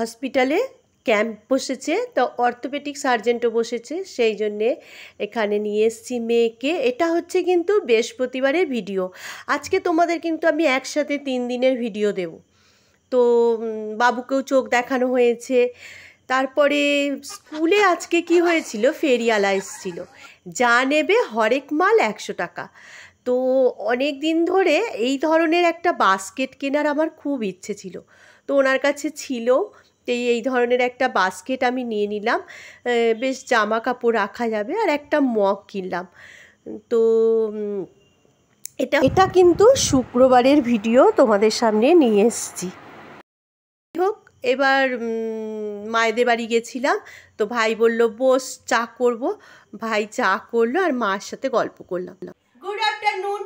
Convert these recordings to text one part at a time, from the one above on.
হসপিটালে ক্যাম্প বসেছে তো অর্থোপেডিক সার্জেন্টও বসেছে সেই জন্যে এখানে নিয়ে এসছি মেয়েকে এটা হচ্ছে কিন্তু বৃহস্পতিবারের ভিডিও আজকে তোমাদের কিন্তু আমি একসাথে তিন দিনের ভিডিও দেব তো বাবুকেও চোখ দেখানো হয়েছে তারপরে স্কুলে আজকে কি হয়েছিল ফেরিয়ালা এসছিল যা নেবে হরেক মাল একশো টাকা তো অনেক দিন ধরে এই ধরনের একটা বাস্কেট কেনার আমার খুব ইচ্ছে ছিল তো ওনার কাছে ছিল এই এই ধরনের একটা বাস্কেট আমি নিয়ে নিলাম বেশ জামা কাপড় রাখা যাবে আর একটা মগ কিনলাম তো এটা এটা কিন্তু শুক্রবারের ভিডিও তোমাদের সামনে নিয়ে এসছি হোক এবার মায়েদের বাড়ি গেছিলাম তো ভাই বলল বস চা করব ভাই চা করলো আর মার সাথে গল্প করলাম গুড আফটারনুন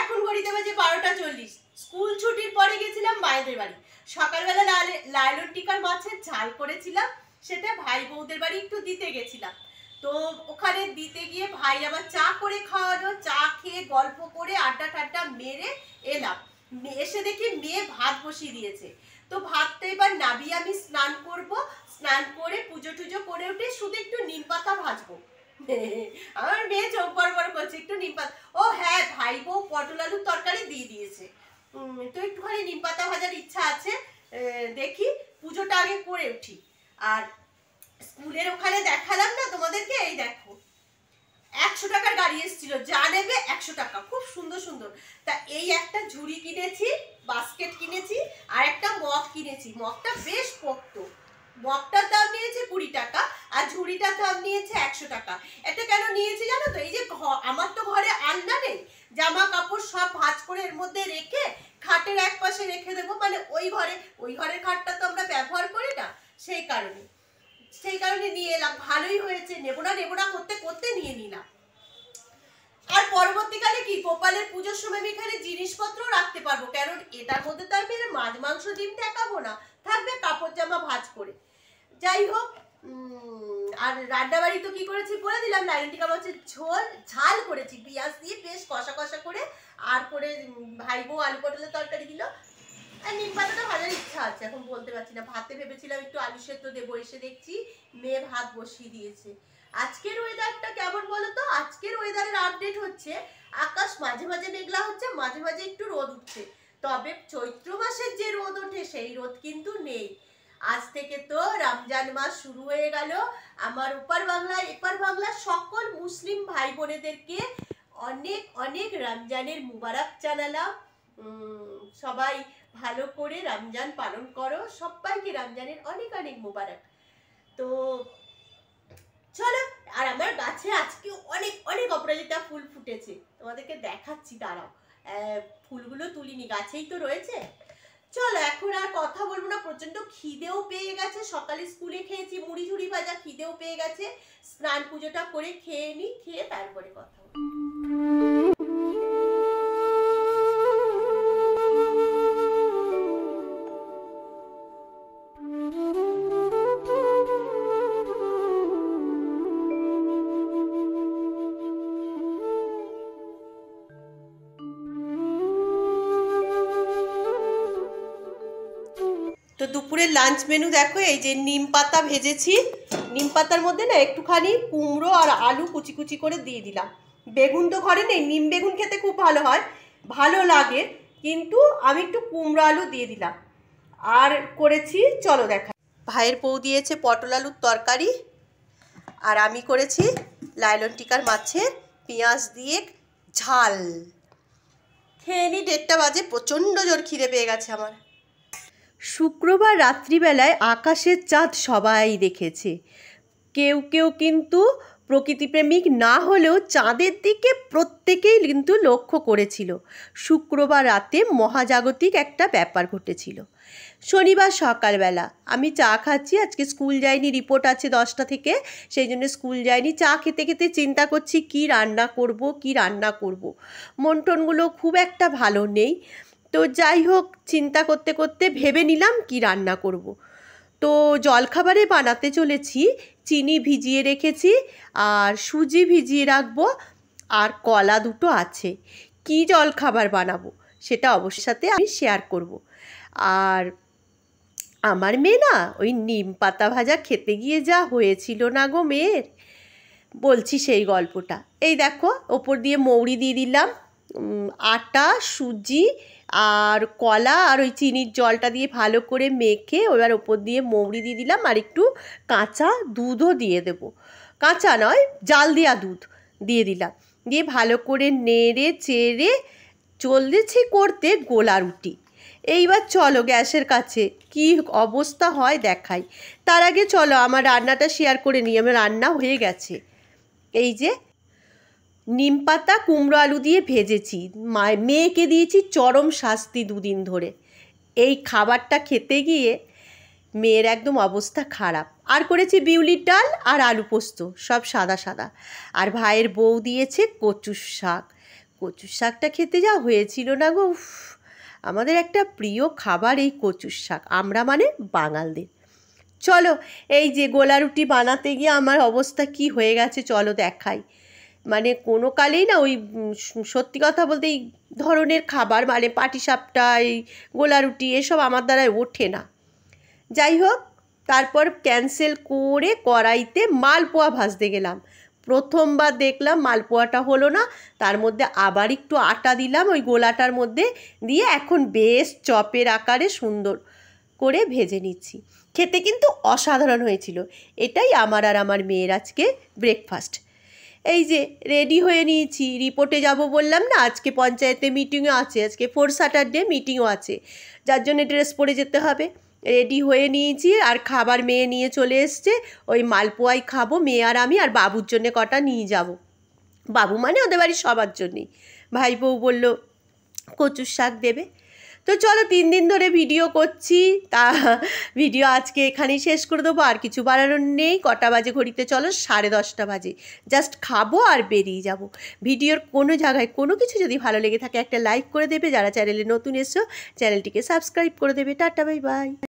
এখন ঘড়িতে বাজে বারোটা চল্লিশ স্কুল ছুটির পরে গেছিলাম মায়েদের বাড়ি সকালবেলা লাইলন টিকার মাছের ঝাল করেছিলাম সেটা ভাই বৌদের বাড়ি একটু দিতে গেছিলাম তো ওখানে দিতে গিয়ে ভাই আবার চা করে খাওয়ানো চা খেয়ে গল্প করে আড্ডা টাড্ডা মেরে এলাম এসে দেখি মেয়ে ভাত বসিয়ে দিয়েছে তো ভাতটা এবার নাবিয়ে আমি স্নান করব স্নান করে পুজো টুজো করে উঠে শুধু একটু নিম পাতা ভাজবো আমার মেয়ে চোখ বড় বড় করছে একটু নিম পাতা ও হ্যাঁ ভাই বউ পটল আলুর তরকারি দিয়ে দিয়েছে তো একটুখানি নিম পাতা ভাজার ইচ্ছা আছে দেখি পুজোটা আগে করে উঠি আর স্কুলের ওখানে দেখালাম না তোমাদেরকে এই দেখো একশো টাকার গাড়ি এসেছিল যা নেবে একশো টাকা খুব সুন্দর সুন্দর তা এই একটা ঝুড়ি কিনেছি বাস্কেট কিনেছি আর একটা মগ কিনেছি মগটা বেশ পক্ত মগটার দাম নিয়েছে কুড়ি টাকা আর ঝুড়িটার দাম নিয়েছে একশো টাকা এটা কেন নিয়েছি জানো তো এই যে আমার তো ঘরে আন্ডা নেই জামা কাপড় সব ভাজ করে এর মধ্যে রেখে খাটের এক পাশে রেখে দেবো মানে ওই ঘরে ওই ঘরের খাটটা তো আমরা ব্যবহার করি না সেই কারণে সেই কারণে নিয়ে এলাম ভালোই হয়েছে নেবো না নেবো না করতে করতে নিয়ে নিলাম আর পরবর্তীকালে কি গোপালের পুজোর সময় আমি এখানে জিনিসপত্র রাখতে পারবো কারণ এটার মধ্যে তো আমি মাছ মাংস ডিম দেখাবো না থাকবে কাপড় জামা ভাজ করে যাই হোক আর রান্নাবাড়ি তো কি করেছি বলে দিলাম নাইনটিকা হচ্ছে ঝোল ঝাল করেছি পেঁয়াজ দিয়ে বেশ কষা কষা করে আর করে ভাই বউ আলু পটলের তরকারি দিল আর নিম পাতাটা ভাজার ইচ্ছা আছে এখন বলতে পারছি না ভাতে ভেবেছিলাম একটু আলু সেদ্ধ দেবো এসে দেখছি মেয়ে ভাত বসিয়ে দিয়েছে আজকের ওয়েদারটা কেমন বলো তো আজকের ওয়েদারের আপডেট হচ্ছে আকাশ মাঝে মাঝে মেঘলা হচ্ছে মাঝে মাঝে একটু রোদ উঠছে তবে চৈত্র মাসের যে রোদ ওঠে সেই রোদ কিন্তু নেই আজ থেকে তো রমজান মাস শুরু হয়ে গেল আমার উপর বাংলা এপার বাংলা সকল মুসলিম ভাই বোনেদেরকে অনেক অনেক রমজানের মুবারক জানালাম সবাই ভালো করে রমজান পালন করো সবাইকে রমজানের অনেক অনেক মুবারক তো চলো আর আমার গাছে আজকে অনেক অনেক অপরাজিতা ফুল ফুটেছে তোমাদেরকে দেখাচ্ছি দাঁড়াও ফুলগুলো তুলিনি গাছেই তো রয়েছে চলো এখন আর কথা বলবো না প্রচন্ড খিদেও পেয়ে গেছে সকালে স্কুলে খেয়েছি মুড়ি ঝুড়ি ভাজা খিদেও পেয়ে গেছে স্নান পুজোটা করে খেয়ে নি খেয়ে তারপরে কথা দুপুরে লাঞ্চ মেনু দেখো এই যে নিম পাতা ভেজেছি নিম পাতার মধ্যে না একটুখানি কুমড়ো আর আলু কুচি কুচি করে দিয়ে দিলাম বেগুন তো ঘরে নেই নিম বেগুন খেতে খুব ভালো হয় ভালো লাগে কিন্তু আমি একটু কুমড়ো আলু দিয়ে দিলাম আর করেছি চলো দেখা ভাইয়ের বউ দিয়েছে পটল আলুর তরকারি আর আমি করেছি লাইলন টিকার মাছের পেঁয়াজ দিয়ে ঝাল খেয়ে নি দেড়টা বাজে প্রচণ্ড জোর খিদে পেয়ে গেছে আমার শুক্রবার রাত্রিবেলায় আকাশের চাঁদ সবাই দেখেছে কেউ কেউ কিন্তু প্রকৃতিপ্রেমিক না হলেও চাঁদের দিকে প্রত্যেকেই কিন্তু লক্ষ্য করেছিল শুক্রবার রাতে মহাজাগতিক একটা ব্যাপার ঘটেছিল শনিবার সকালবেলা আমি চা খাচ্ছি আজকে স্কুল যাইনি রিপোর্ট আছে দশটা থেকে সেই জন্য স্কুল যাইনি চা খেতে খেতে চিন্তা করছি কি রান্না করব কি রান্না করব মন্টনগুলো খুব একটা ভালো নেই তো যাই হোক চিন্তা করতে করতে ভেবে নিলাম কি রান্না করব। তো জলখাবারে বানাতে চলেছি চিনি ভিজিয়ে রেখেছি আর সুজি ভিজিয়ে রাখবো আর কলা দুটো আছে কি জলখাবার বানাবো সেটা অবশ্যই সাথে আমি শেয়ার করব। আর আমার মেয়ে না ওই নিম পাতা ভাজা খেতে গিয়ে যা হয়েছিল না গো মেয়ের বলছি সেই গল্পটা এই দেখো ওপর দিয়ে মৌরি দিয়ে দিলাম আটা সুজি আর কলা আর ওই চিনির জলটা দিয়ে ভালো করে মেখে এবার ওপর দিয়ে মৌরি দিয়ে দিলাম আর একটু কাঁচা দুধও দিয়ে দেব কাঁচা নয় জাল দেওয়া দুধ দিয়ে দিলাম দিয়ে ভালো করে নেড়ে চেড়ে চলেছে করতে গোলা রুটি এইবার চলো গ্যাসের কাছে কি অবস্থা হয় দেখাই তার আগে চলো আমার রান্নাটা শেয়ার করে নিই আমার রান্না হয়ে গেছে এই যে নিম পাতা কুমড়ো আলু দিয়ে ভেজেছি মেয়েকে দিয়েছি চরম শাস্তি দুদিন ধরে এই খাবারটা খেতে গিয়ে মেয়ের একদম অবস্থা খারাপ আর করেছি বিউলির ডাল আর আলু পোস্ত সব সাদা সাদা আর ভাইয়ের বউ দিয়েছে কচুর শাক কচুর শাকটা খেতে যা হয়েছিল না গো আমাদের একটা প্রিয় খাবার এই কচুর শাক আমরা মানে বাঙালদের চলো এই যে গোলা রুটি বানাতে গিয়ে আমার অবস্থা কি হয়ে গেছে চলো দেখাই মানে কোনো কালেই না ওই সত্যি কথা বলতে এই ধরনের খাবার মানে পাটিসাপটা এই গোলা রুটি এসব আমার দ্বারায় ওঠে না যাই হোক তারপর ক্যান্সেল করে কড়াইতে মালপোয়া ভাজতে গেলাম প্রথমবার দেখলাম মালপোয়াটা হলো না তার মধ্যে আবার একটু আটা দিলাম ওই গোলাটার মধ্যে দিয়ে এখন বেশ চপের আকারে সুন্দর করে ভেজে নিচ্ছি খেতে কিন্তু অসাধারণ হয়েছিল এটাই আমার আর আমার মেয়ের আজকে ব্রেকফাস্ট এই যে রেডি হয়ে নিয়েছি রিপোর্টে যাব বললাম না আজকে পঞ্চায়েতে মিটিংও আছে আজকে ফোর স্যাটারডে মিটিংও আছে যার জন্য ড্রেস পরে যেতে হবে রেডি হয়ে নিয়েছি আর খাবার মেয়ে নিয়ে চলে এসছে ওই মালপোয়াই খাবো মেয়ে আর আমি আর বাবুর জন্যে কটা নিয়ে যাব। বাবু মানে ওদের বাড়ির সবার জন্যেই ভাই বউ বললো কচুর শাক দেবে তো চলো তিন দিন ধরে ভিডিও করছি তা ভিডিও আজকে এখানেই শেষ করে দেবো আর কিছু বাড়ানোর নেই কটা বাজে ঘড়িতে চলো সাড়ে দশটা বাজে জাস্ট খাবো আর বেরিয়ে যাব ভিডিওর কোনো জায়গায় কোনো কিছু যদি ভালো লেগে থাকে একটা লাইক করে দেবে যারা চ্যানেলে নতুন এসো চ্যানেলটিকে সাবস্ক্রাইব করে দেবে টাটা বাই বাই